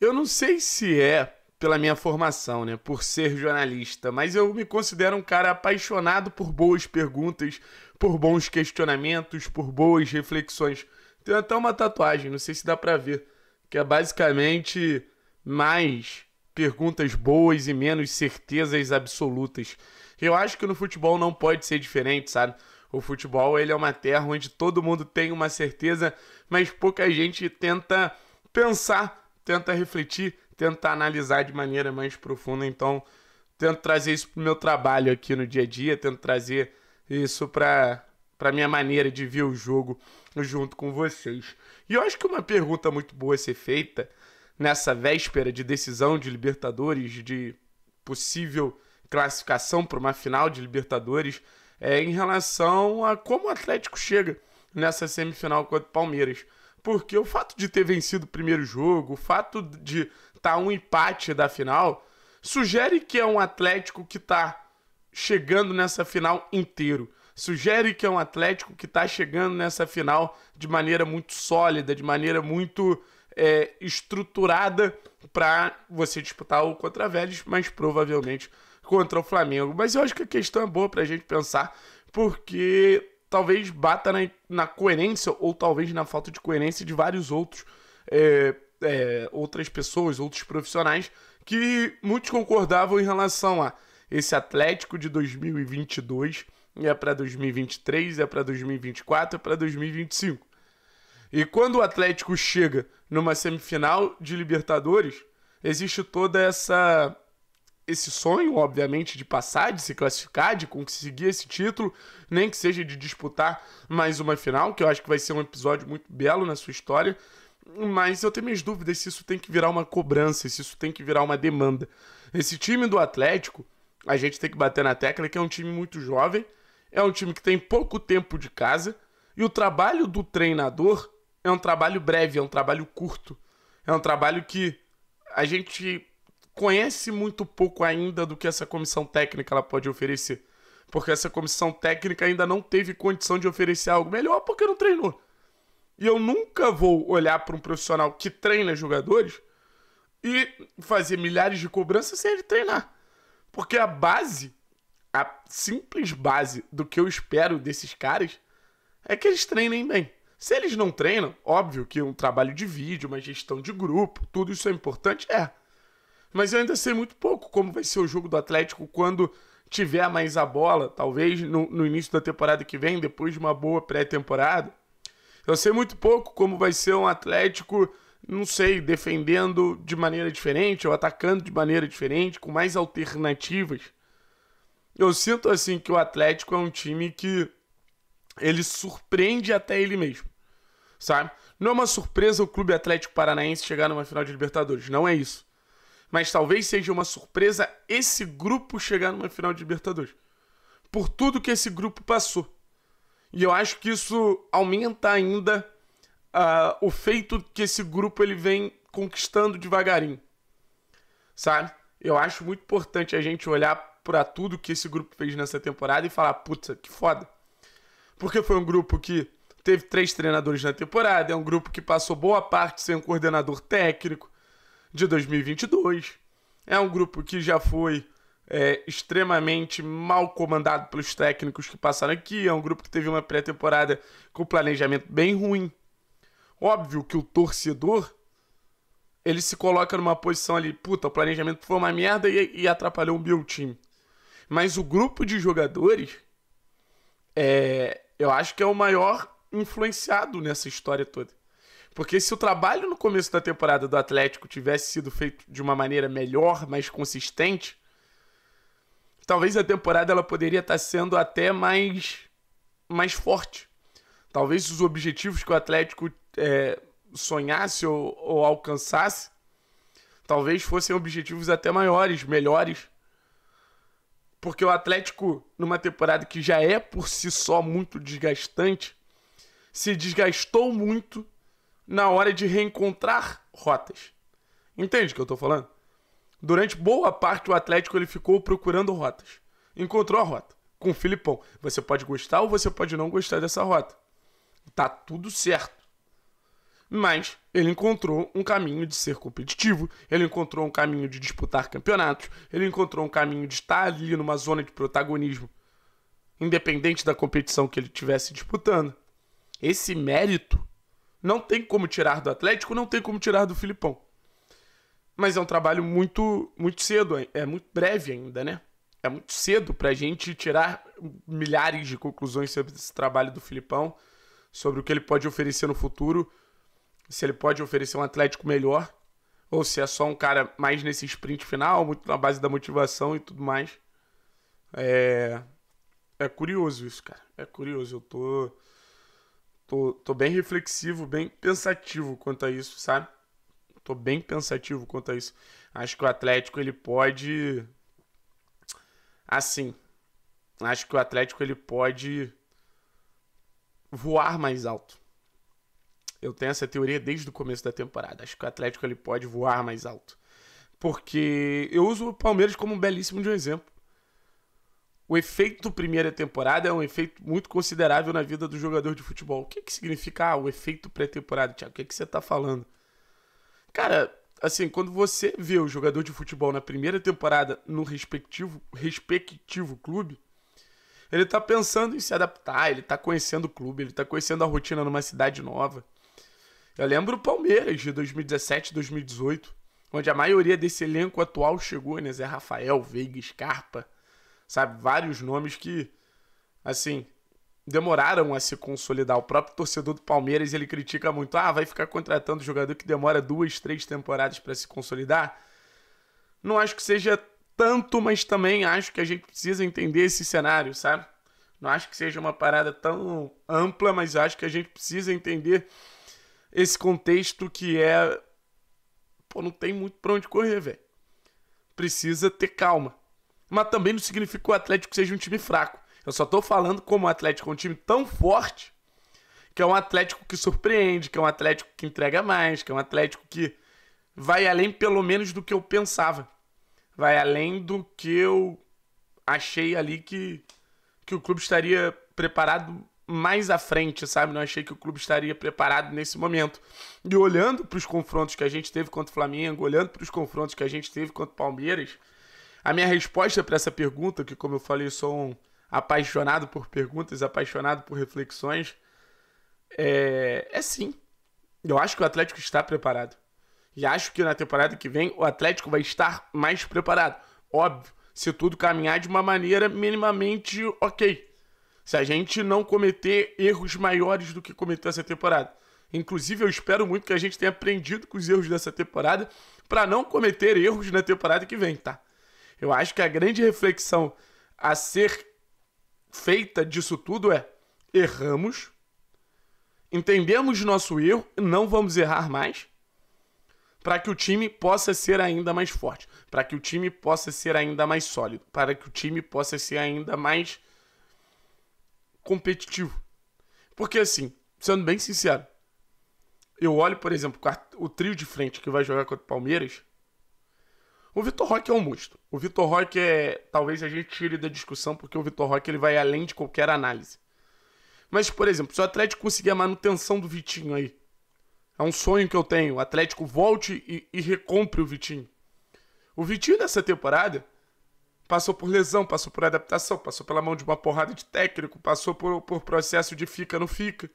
Eu não sei se é pela minha formação, né, por ser jornalista, mas eu me considero um cara apaixonado por boas perguntas, por bons questionamentos, por boas reflexões. Tenho até uma tatuagem, não sei se dá para ver, que é basicamente mais perguntas boas e menos certezas absolutas. Eu acho que no futebol não pode ser diferente, sabe? O futebol ele é uma terra onde todo mundo tem uma certeza, mas pouca gente tenta pensar tenta refletir, tenta analisar de maneira mais profunda. Então, tento trazer isso para o meu trabalho aqui no dia a dia, tento trazer isso para para minha maneira de ver o jogo junto com vocês. E eu acho que uma pergunta muito boa a ser feita nessa véspera de decisão de Libertadores, de possível classificação para uma final de Libertadores, é em relação a como o Atlético chega nessa semifinal contra o Palmeiras porque o fato de ter vencido o primeiro jogo, o fato de estar tá um empate da final, sugere que é um Atlético que está chegando nessa final inteiro. Sugere que é um Atlético que está chegando nessa final de maneira muito sólida, de maneira muito é, estruturada para você disputar o contra Vélez, mas provavelmente contra o Flamengo. Mas eu acho que a questão é boa para a gente pensar, porque talvez bata na, na, coerência ou talvez na falta de coerência de vários outros é, é, outras pessoas, outros profissionais que muitos concordavam em relação a esse Atlético de 2022 é para 2023, é para 2024, é para 2025. E quando o Atlético chega numa semifinal de Libertadores, existe toda essa esse sonho, obviamente, de passar, de se classificar, de conseguir esse título, nem que seja de disputar mais uma final, que eu acho que vai ser um episódio muito belo na sua história. Mas eu tenho minhas dúvidas se isso tem que virar uma cobrança, se isso tem que virar uma demanda. Esse time do Atlético, a gente tem que bater na tecla que é um time muito jovem, é um time que tem pouco tempo de casa, e o trabalho do treinador é um trabalho breve, é um trabalho curto. É um trabalho que a gente conhece muito pouco ainda do que essa comissão técnica ela pode oferecer. Porque essa comissão técnica ainda não teve condição de oferecer algo melhor porque não treinou. E eu nunca vou olhar para um profissional que treina jogadores e fazer milhares de cobranças sem ele treinar. Porque a base, a simples base do que eu espero desses caras é que eles treinem bem. Se eles não treinam, óbvio que um trabalho de vídeo, uma gestão de grupo, tudo isso é importante, é. Mas eu ainda sei muito pouco como vai ser o jogo do Atlético quando tiver mais a bola, talvez no, no início da temporada que vem, depois de uma boa pré-temporada. Eu sei muito pouco como vai ser um Atlético, não sei, defendendo de maneira diferente ou atacando de maneira diferente, com mais alternativas. Eu sinto assim que o Atlético é um time que ele surpreende até ele mesmo, sabe? Não é uma surpresa o Clube Atlético Paranaense chegar numa final de Libertadores, não é isso mas talvez seja uma surpresa esse grupo chegar numa final de Libertadores. Por tudo que esse grupo passou. E eu acho que isso aumenta ainda uh, o feito que esse grupo ele vem conquistando devagarinho. Sabe? Eu acho muito importante a gente olhar para tudo que esse grupo fez nessa temporada e falar, puta, que foda. Porque foi um grupo que teve três treinadores na temporada, é um grupo que passou boa parte sem um coordenador técnico, de 2022. É um grupo que já foi é, extremamente mal comandado pelos técnicos que passaram aqui. É um grupo que teve uma pré-temporada com planejamento bem ruim. Óbvio que o torcedor ele se coloca numa posição ali, puta, o planejamento foi uma merda e, e atrapalhou o meu time. Mas o grupo de jogadores, é, eu acho que é o maior influenciado nessa história toda. Porque se o trabalho no começo da temporada do Atlético tivesse sido feito de uma maneira melhor, mais consistente, talvez a temporada ela poderia estar sendo até mais mais forte. Talvez os objetivos que o Atlético é, sonhasse ou, ou alcançasse, talvez fossem objetivos até maiores, melhores. Porque o Atlético, numa temporada que já é por si só muito desgastante, se desgastou muito na hora de reencontrar rotas. Entende o que eu estou falando? Durante boa parte o Atlético ele ficou procurando rotas. Encontrou a rota com o Filipão. Você pode gostar ou você pode não gostar dessa rota. Tá tudo certo. Mas ele encontrou um caminho de ser competitivo, ele encontrou um caminho de disputar campeonatos, ele encontrou um caminho de estar ali numa zona de protagonismo, independente da competição que ele estivesse disputando. Esse mérito não tem como tirar do Atlético, não tem como tirar do Filipão. Mas é um trabalho muito, muito cedo, é muito breve ainda, né? É muito cedo para a gente tirar milhares de conclusões sobre esse trabalho do Filipão, sobre o que ele pode oferecer no futuro, se ele pode oferecer um Atlético melhor, ou se é só um cara mais nesse sprint final, muito na base da motivação e tudo mais. É, é curioso isso, cara. É curioso. Eu tô. Tô, tô bem reflexivo, bem pensativo quanto a isso, sabe? Tô bem pensativo quanto a isso. Acho que o Atlético ele pode. Assim. Acho que o Atlético ele pode voar mais alto. Eu tenho essa teoria desde o começo da temporada. Acho que o Atlético ele pode voar mais alto. Porque eu uso o Palmeiras como um belíssimo de um exemplo o efeito primeira temporada é um efeito muito considerável na vida do jogador de futebol. O que, que significa ah, o efeito pré-temporada, Tiago? O que, que você está falando? Cara, assim, quando você vê o jogador de futebol na primeira temporada no respectivo, respectivo clube, ele está pensando em se adaptar, ele está conhecendo o clube, ele está conhecendo a rotina numa cidade nova. Eu lembro o Palmeiras de 2017, 2018, onde a maioria desse elenco atual chegou, né? Zé Rafael, Veiga, Scarpa sabe? Vários nomes que, assim, demoraram a se consolidar. O próprio torcedor do Palmeiras, ele critica muito. Ah, vai ficar contratando jogador que demora duas, três temporadas para se consolidar. Não acho que seja tanto, mas também acho que a gente precisa entender esse cenário, sabe? Não acho que seja uma parada tão ampla, mas acho que a gente precisa entender esse contexto que é. Pô, não tem muito pra onde correr, velho. Precisa ter calma, mas também não significa que o Atlético seja um time fraco. Eu só estou falando como o Atlético é um time tão forte que é um Atlético que surpreende, que é um Atlético que entrega mais, que é um Atlético que vai além pelo menos do que eu pensava. Vai além do que eu achei ali que, que o clube estaria preparado mais à frente, sabe? Não achei que o clube estaria preparado nesse momento. E olhando para os confrontos que a gente teve contra o Flamengo, olhando para os confrontos que a gente teve contra o Palmeiras, a minha resposta para essa pergunta, que como eu falei, sou um apaixonado por perguntas, apaixonado por reflexões, é, é sim. Eu acho que o Atlético está preparado. E acho que na temporada que vem o Atlético vai estar mais preparado. Óbvio, se tudo caminhar de uma maneira minimamente ok. Se a gente não cometer erros maiores do que cometeu essa temporada. Inclusive, eu espero muito que a gente tenha aprendido com os erros dessa temporada para não cometer erros na temporada que vem, tá? Eu acho que a grande reflexão a ser feita disso tudo é: erramos, entendemos nosso erro, não vamos errar mais, para que o time possa ser ainda mais forte, para que o time possa ser ainda mais sólido, para que o time possa ser ainda mais competitivo. Porque assim, sendo bem sincero, eu olho, por exemplo, o trio de frente que vai jogar contra o Palmeiras o Vitor Roque é um monstro. O Vitor Roque é. Talvez a gente tire da discussão, porque o Vitor Roque ele vai além de qualquer análise. Mas, por exemplo, se o Atlético conseguir a manutenção do Vitinho aí, é um sonho que eu tenho. O Atlético volte e, e recompre o Vitinho. O Vitinho dessa temporada passou por lesão, passou por adaptação, passou pela mão de uma porrada de técnico, passou por, por processo de fica não fica.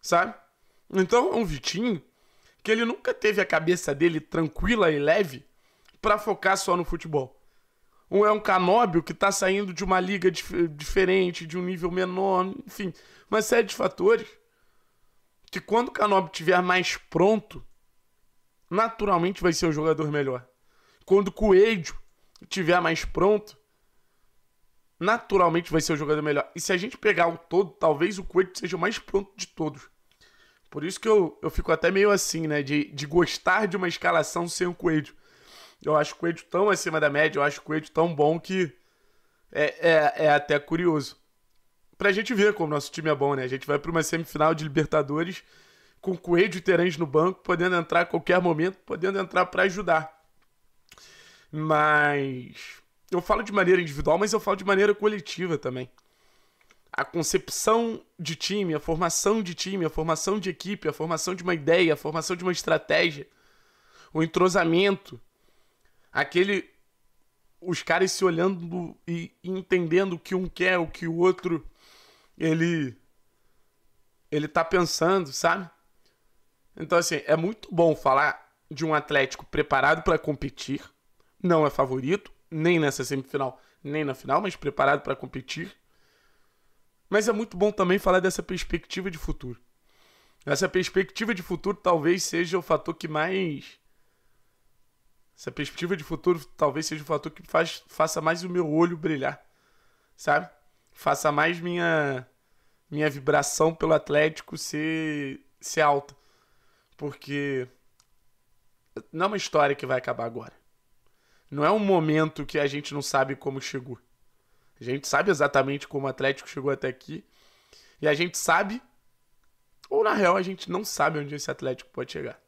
Sabe? Então é um Vitinho que ele nunca teve a cabeça dele tranquila e leve para focar só no futebol. Um é um Canóbio que está saindo de uma liga dif diferente, de um nível menor, enfim. Uma série de fatores que quando o Canóbio estiver mais pronto, naturalmente vai ser um jogador melhor. Quando o Coelho estiver mais pronto, naturalmente vai ser o jogador melhor. E se a gente pegar o todo, talvez o Coelho seja o mais pronto de todos. Por isso que eu, eu fico até meio assim, né? De, de gostar de uma escalação sem o Coelho. Eu acho o Coelho tão acima da média, eu acho o Coelho tão bom que é, é, é até curioso. Pra gente ver como nosso time é bom, né? A gente vai pra uma semifinal de Libertadores com Coelho e Terãs no banco, podendo entrar a qualquer momento, podendo entrar para ajudar. Mas eu falo de maneira individual, mas eu falo de maneira coletiva também. A concepção de time, a formação de time, a formação de equipe, a formação de uma ideia, a formação de uma estratégia, o entrosamento, aquele. Os caras se olhando e entendendo o que um quer, o que o outro. Ele. Ele tá pensando, sabe? Então, assim, é muito bom falar de um Atlético preparado para competir. Não é favorito, nem nessa semifinal, nem na final, mas preparado para competir. Mas é muito bom também falar dessa perspectiva de futuro. Essa perspectiva de futuro talvez seja o fator que mais essa perspectiva de futuro talvez seja o fator que faz, faça mais o meu olho brilhar, sabe? Faça mais minha minha vibração pelo Atlético ser, ser alta. Porque não é uma história que vai acabar agora. Não é um momento que a gente não sabe como chegou. A gente sabe exatamente como o Atlético chegou até aqui. E a gente sabe, ou na real a gente não sabe onde esse Atlético pode chegar.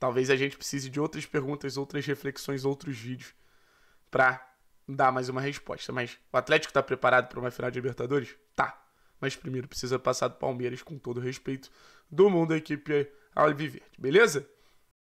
Talvez a gente precise de outras perguntas, outras reflexões, outros vídeos para dar mais uma resposta. Mas o Atlético está preparado para uma final de Libertadores? Tá. Mas primeiro precisa passar do Palmeiras com todo o respeito do mundo da equipe Alviverde, beleza?